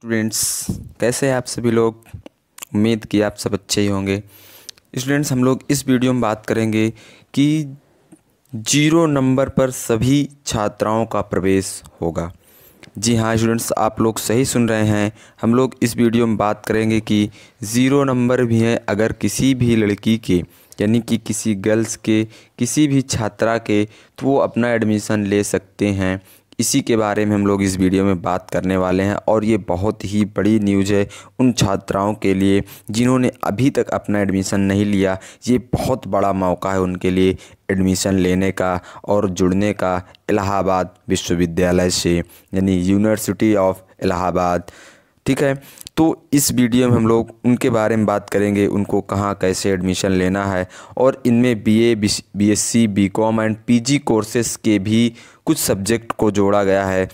students कैसे हैं आप सभी लोग उम्मीद की आप सब अच्छे ही होंगे स्टूडेंट्स हम लोग इस वीडियो में बात करेंगे कि जीरो नंबर पर सभी छात्राओं का प्रवेश होगा जी हाँ स्टूडेंट्स आप लोग सही सुन रहे हैं हम लोग इस वीडियो में बात करेंगे कि ज़ीरो नंबर भी हैं अगर किसी भी लड़की के यानी कि किसी गर्ल्स के किसी भी छात्रा के तो वो अपना एडमिशन ले सकते हैं इसी के बारे में हम लोग इस वीडियो में बात करने वाले हैं और ये बहुत ही बड़ी न्यूज़ है उन छात्राओं के लिए जिन्होंने अभी तक अपना एडमिशन नहीं लिया ये बहुत बड़ा मौका है उनके लिए एडमिशन लेने का और जुड़ने का इलाहाबाद विश्वविद्यालय से यानी यूनिवर्सिटी ऑफ इलाहाबाद ठीक है तो इस वीडियो में हम लोग उनके बारे में बात करेंगे उनको कहाँ कैसे एडमिशन लेना है और इनमें BA BSc BCom and PG courses के भी कुछ सब्जेक्ट को जोड़ा गया है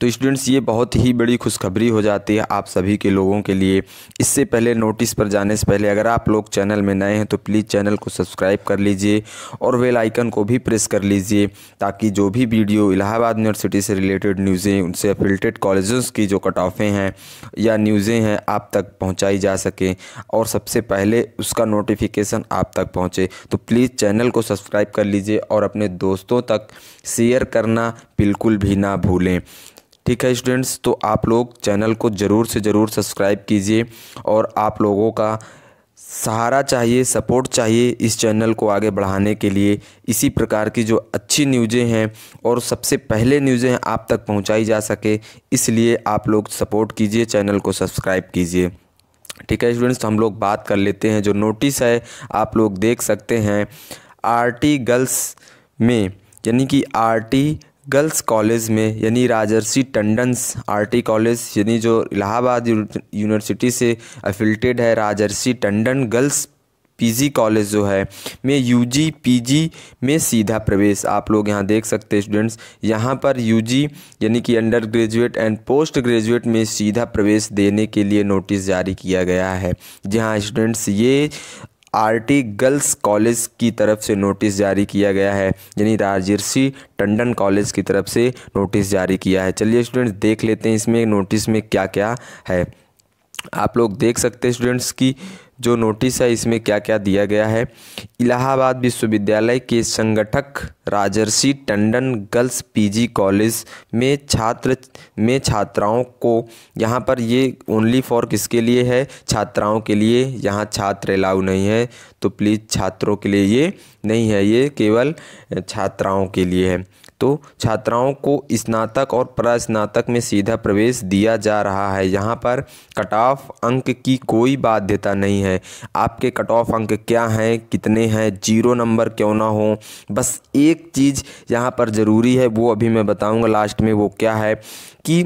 तो स्टूडेंट्स ये बहुत ही बड़ी खुशखबरी हो जाती है आप सभी के लोगों के लिए इससे पहले नोटिस पर जाने से पहले अगर आप लोग चैनल में नए हैं तो प्लीज़ चैनल को सब्सक्राइब कर लीजिए और वेल आइकन को भी प्रेस कर लीजिए ताकि जो भी वीडियो इलाहाबाद यूनिवर्सिटी से रिलेटेड न्यूज़ें उनसे अफिल्टेड कॉलेज़ की जो कट ऑफ़ें हैं या न्यूज़ें हैं आप तक पहुँचाई जा सकें और सबसे पहले उसका नोटिफिकेशन आप तक पहुँचे तो प्लीज़ चैनल को सब्सक्राइब कर लीजिए और अपने दोस्तों तक शेयर करना बिल्कुल भी ना भूलें ठीक है स्टूडेंट्स तो आप लोग चैनल को ज़रूर से ज़रूर सब्सक्राइब कीजिए और आप लोगों का सहारा चाहिए सपोर्ट चाहिए इस चैनल को आगे बढ़ाने के लिए इसी प्रकार की जो अच्छी न्यूज़ें हैं और सबसे पहले न्यूज़ें आप तक पहुंचाई जा सके इसलिए आप लोग सपोर्ट कीजिए चैनल को सब्सक्राइब कीजिए ठीक है स्टूडेंट्स तो हम लोग बात कर लेते हैं जो नोटिस है आप लोग देख सकते हैं आर गर्ल्स में यानी कि आर गर्ल्स कॉलेज में यानी राजर्षि टंडन्स आरटी कॉलेज यानी जो इलाहाबाद यूनिवर्सिटी से अफिल्टेड है Rajarshi Tandon girls PG college जो है में यूजी पीजी में सीधा प्रवेश आप लोग यहाँ देख सकते हैं स्टूडेंट्स यहाँ पर यूजी यानी कि undergraduate and postgraduate में सीधा प्रवेश देने के लिए नोटिस जारी किया गया है जहाँ स्टूडेंट्स ये आरटी गर्ल्स कॉलेज की तरफ से नोटिस जारी किया गया है यानी राजर्षि टंडन कॉलेज की तरफ से नोटिस जारी किया है चलिए स्टूडेंट्स देख लेते हैं इसमें नोटिस में क्या क्या है आप लोग देख सकते हैं स्टूडेंट्स की जो नोटिस है इसमें क्या क्या दिया गया है इलाहाबाद विश्वविद्यालय के संगठक Rajarshi Tandon girls PG college में छात्र में छात्राओं को यहाँ पर ये ओनली फॉर किसके लिए है छात्राओं के लिए यहाँ छात्र अलाउ नहीं है तो प्लीज़ छात्रों के लिए ये नहीं है ये केवल छात्राओं के लिए है तो छात्राओं को स्नातक और प्रस्नातक में सीधा प्रवेश दिया जा रहा है यहाँ पर कट ऑफ अंक की कोई बाध्यता नहीं है आपके कट ऑफ अंक क्या हैं कितने हैं जीरो नंबर क्यों ना हो बस एक चीज़ यहाँ पर ज़रूरी है वो अभी मैं बताऊँगा लास्ट में वो क्या है कि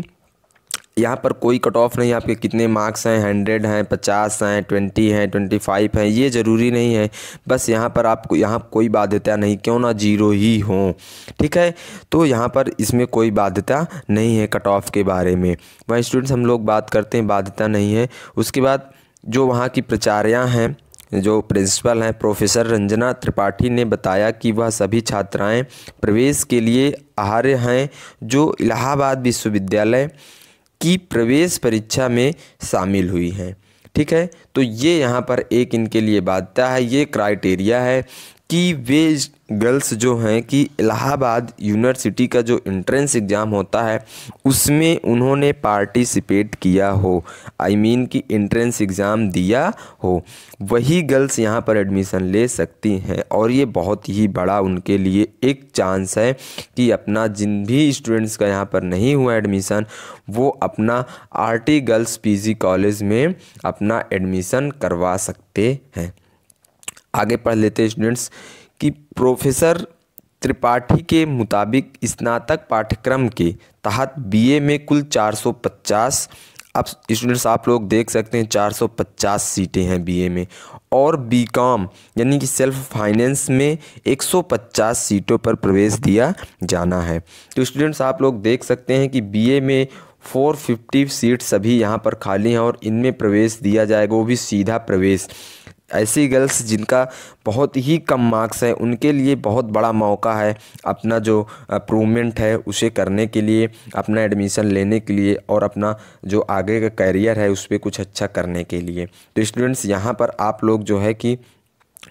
यहाँ पर कोई कट ऑफ नहीं आपके कितने मार्क्स हैं हंड्रेड हैं पचास हैं ट्वेंटी हैं ट्वेंटी फाइव हैं ये ज़रूरी नहीं है बस यहाँ पर आपको यहाँ कोई बाध्यता नहीं क्यों ना जीरो ही हो ठीक है तो यहाँ पर इसमें कोई बाध्यता नहीं है कट ऑफ के बारे में वहाँ स्टूडेंट्स हम लोग बात करते हैं बाध्यता नहीं है उसके बाद जो वहाँ की प्रचार्या हैं जो प्रिंसिपल हैं प्रोफेसर रंजना त्रिपाठी ने बताया कि वह सभी छात्राएं प्रवेश के लिए आहार्य हैं जो इलाहाबाद विश्वविद्यालय की प्रवेश परीक्षा में शामिल हुई हैं ठीक है तो ये यहाँ पर एक इनके लिए बाध्यता है ये क्राइटेरिया है कि वे गर्ल्स जो हैं कि इलाहाबाद यूनिवर्सिटी का जो इंट्रेंस एग्ज़ाम होता है उसमें उन्होंने पार्टिसिपेट किया हो आई I मीन mean कि इंट्रेंस एग्ज़ाम दिया हो वही गर्ल्स यहाँ पर एडमिशन ले सकती हैं और ये बहुत ही बड़ा उनके लिए एक चांस है कि अपना जिन भी स्टूडेंट्स का यहाँ पर नहीं हुआ एडमिशन वो अपना R T girls P college में अपना एडमिशन करवा सकते हैं आगे पढ़ लेते हैं स्टूडेंट्स कि प्रोफेसर त्रिपाठी के मुताबिक स्नातक पाठ्यक्रम के तहत बीए में कुल 450 अब स्टूडेंट्स आप लोग देख सकते हैं 450 सीटें हैं बीए में और बीकॉम यानी कि सेल्फ फाइनेंस में 150 सीटों पर प्रवेश दिया जाना है तो स्टूडेंट्स आप लोग देख सकते हैं कि बीए में 450 सीट सभी यहाँ पर खाली हैं और इनमें प्रवेश दिया जाएगा वो भी सीधा प्रवेश ऐसी गर्ल्स जिनका बहुत ही कम मार्क्स है उनके लिए बहुत बड़ा मौका है अपना जो अप्रूवमेंट है उसे करने के लिए अपना एडमिशन लेने के लिए और अपना जो आगे का करियर है उस पर कुछ अच्छा करने के लिए तो स्टूडेंट्स यहाँ पर आप लोग जो है कि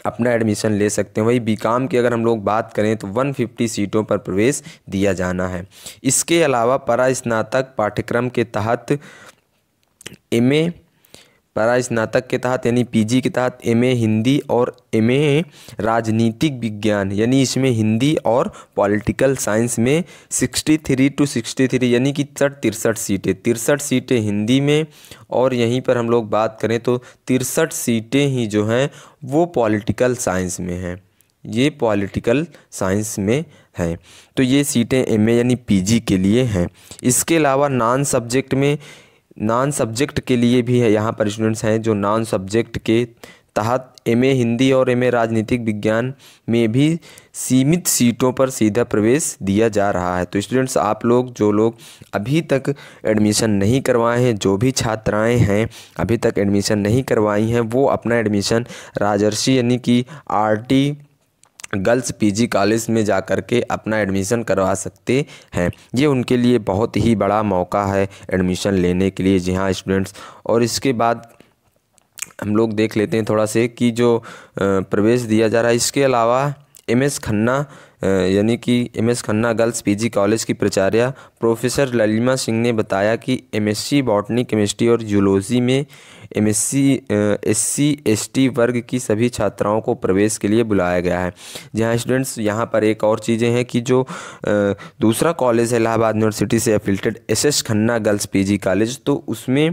अपना एडमिशन ले सकते हैं वही काम की अगर हम लोग बात करें तो 150 सीटों पर प्रवेश दिया जाना है इसके अलावा परा स्नातक पाठ्यक्रम के तहत एम पारा स्नातक के तहत यानी पीजी के तहत एमए हिंदी और एमए राजनीतिक विज्ञान यानी इसमें हिंदी और पॉलिटिकल साइंस में sixty three to sixty three यानी कि सठ तिरसठ सीटें तिरसठ सीटें हिंदी में और यहीं पर हम लोग बात करें तो तिरसठ सीटें ही जो हैं वो पॉलिटिकल साइंस में हैं ये पॉलिटिकल साइंस में है तो ये सीटें एमए यानी पीजी के लिए हैं इसके अलावा नॉन सब्जेक्ट में नॉन सब्जेक्ट के लिए भी है यहाँ पर स्टूडेंट्स हैं जो नॉन सब्जेक्ट के तहत एम हिंदी और एम राजनीतिक विज्ञान में भी सीमित सीटों पर सीधा प्रवेश दिया जा रहा है तो स्टूडेंट्स आप लोग जो लोग अभी तक एडमिशन नहीं करवाए हैं जो भी छात्राएं हैं अभी तक एडमिशन नहीं करवाई हैं वो अपना एडमिशन राजर्षि यानी कि आरटी गर्ल्स पीजी कॉलेज में जा कर के अपना एडमिशन करवा सकते हैं ये उनके लिए बहुत ही बड़ा मौका है एडमिशन लेने के लिए जी हाँ स्टूडेंट्स और इसके बाद हम लोग देख लेते हैं थोड़ा से कि जो प्रवेश दिया जा रहा है इसके अलावा एम एस खन्ना यानी कि M S Khanna girls PG college की प्राचार्य प्रोफेसर ललिमा सिंह ने बताया कि एमएससी बॉटनी केमिस्ट्री और जूलॉजी में एमएससी एससी एसटी वर्ग की सभी छात्राओं को प्रवेश के लिए बुलाया गया है जहां स्टूडेंट्स यहां पर एक और चीज़ें हैं कि जो दूसरा कॉलेज है इलाहाबाद यूनिवर्सिटी से affiliated S S Khanna girls P college तो उसमें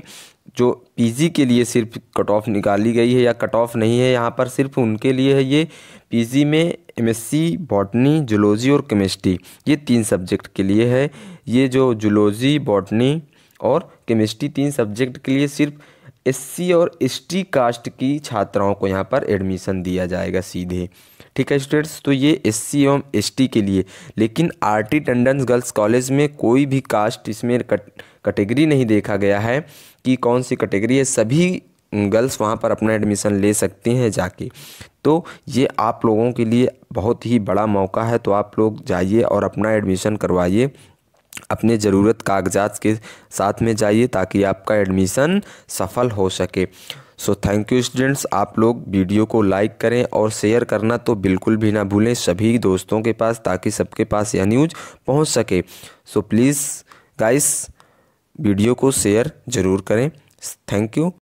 जो पीजी के लिए सिर्फ कट ऑफ निकाली गई है या कट ऑफ नहीं है यहाँ पर सिर्फ उनके लिए है ये पीजी में एमएससी बॉटनी जुलोजी और केमिस्ट्री ये तीन सब्जेक्ट के लिए है ये जो जुलोजी बॉटनी और केमिस्ट्री तीन सब्जेक्ट के लिए सिर्फ एससी और एसटी कास्ट की छात्राओं को यहाँ पर एडमिशन दिया जाएगा सीधे ठीक है स्टूडेंट्स तो ये एससी एवं एसटी के लिए लेकिन आरटी टंडन गर्ल्स कॉलेज में कोई भी कास्ट इसमें कट, कैटेगरी नहीं देखा गया है कि कौन सी कैटेगरी है सभी गर्ल्स वहाँ पर अपना एडमिशन ले सकती हैं जाके तो ये आप लोगों के लिए बहुत ही बड़ा मौका है तो आप लोग जाइए और अपना एडमिशन करवाइए अपने ज़रूरत कागजात के साथ में जाइए ताकि आपका एडमिशन सफल हो सके सो थैंक यू स्टूडेंट्स आप लोग वीडियो को लाइक करें और शेयर करना तो बिल्कुल भी ना भूलें सभी दोस्तों के पास ताकि सबके पास यह न्यूज पहुंच सके सो प्लीज़ गाइस वीडियो को शेयर ज़रूर करें थैंक यू